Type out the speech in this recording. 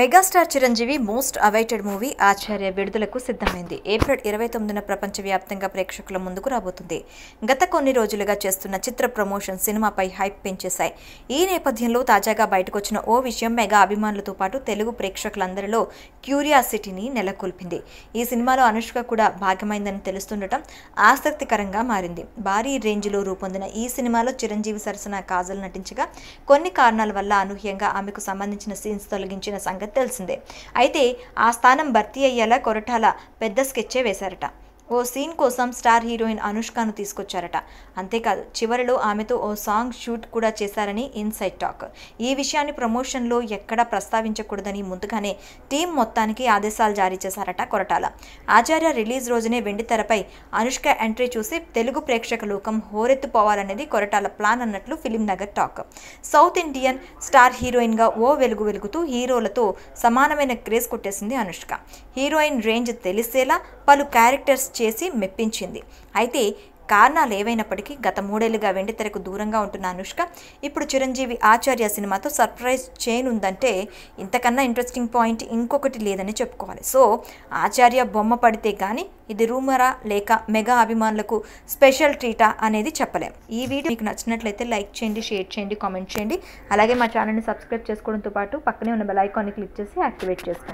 megastar Chiranjeevi most awaited movie Acharya విడుదలకు సిద్ధమైంది April ఇరవై తొమ్మిదిన ప్రపంచవ్యాప్తంగా ప్రేక్షకుల ముందుకు రాబోతుంది గత కొన్ని రోజులుగా చేస్తున్న చిత్ర ప్రమోషన్ సినిమాపై హైప్ పెంచేశాయి ఈ నేపథ్యంలో తాజాగా బయటకొచ్చిన ఓ విషయం మెగా అభిమానులతో పాటు తెలుగు ప్రేక్షకులందరిలో క్యూరియాసిటీని నెలకొల్పింది ఈ సినిమాలో అనుష్క కూడా భాగమైందని తెలుస్తుండటం ఆసక్తికరంగా మారింది భారీ రేంజ్లో రూపొందిన ఈ సినిమాలో చిరంజీవి సరసన కాజల్ నటించగా కొన్ని కారణాల వల్ల అనూహ్యంగా ఆమెకు సంబంధించిన సీన్స్ తొలగించిన సంగతి సంగతి తెలిసిందే అయితే ఆ స్థానం భర్తీ అయ్యేలా కొరటాల పెద్ద స్కెచ్చే వేశారట ఓ సీన్ కోసం స్టార్ హీరోయిన్ అనుష్కను తీసుకొచ్చారట అంతేకాదు చివరిలో ఆమెతో ఓ సాంగ్ షూట్ కూడా చేశారని ఇన్సైడ్ టాక్ ఈ విషయాన్ని ప్రమోషన్లో ఎక్కడా ప్రస్తావించకూడదని ముందుగానే టీం మొత్తానికి ఆదేశాలు జారీ చేశారట కొరటాల ఆచార్య రిలీజ్ రోజునే వెండితెరపై అనుష్క ఎంట్రీ చూసి తెలుగు ప్రేక్షక లోకం హోరెత్తుపోవాలనేది కొరటాల ప్లాన్ అన్నట్లు film Nagar talk south Indian star హీరోయిన్గా ఓ వెలుగు వెలుగుతూ హీరోలతో సమానమైన క్రేజ్ కొట్టేసింది అనుష్క హీరోయిన్ రేంజ్ తెలిసేలా పలు క్యారెక్టర్స్ చేసి మెప్పించింది అయితే కారణాలు ఏవైనప్పటికీ గత మూడేళ్లుగా వెండితెరకు దూరంగా ఉంటున్న అనుష్క ఇప్పుడు చిరంజీవి ఆచార్య సినిమాతో సర్ప్రైజ్ చేయనుందంటే ఇంతకన్నా ఇంట్రెస్టింగ్ పాయింట్ ఇంకొకటి లేదని చెప్పుకోవాలి సో ఆచార్య బొమ్మ పడితే కానీ ఇది రూమరా లేక మెగా అభిమానులకు స్పెషల్ ట్రీటా అనేది చెప్పలేం ఈ వీడియో మీకు నచ్చినట్లయితే లైక్ చేయండి షేర్ చేయండి కామెంట్ చేయండి అలాగే మా ఛానల్ని సబ్స్క్రైబ్ చేసుకోవడంతో పాటు పక్కనే ఉన్న బెల్ ఐకాన్ని క్లిక్ చేసి యాక్టివేట్ చేసుకోండి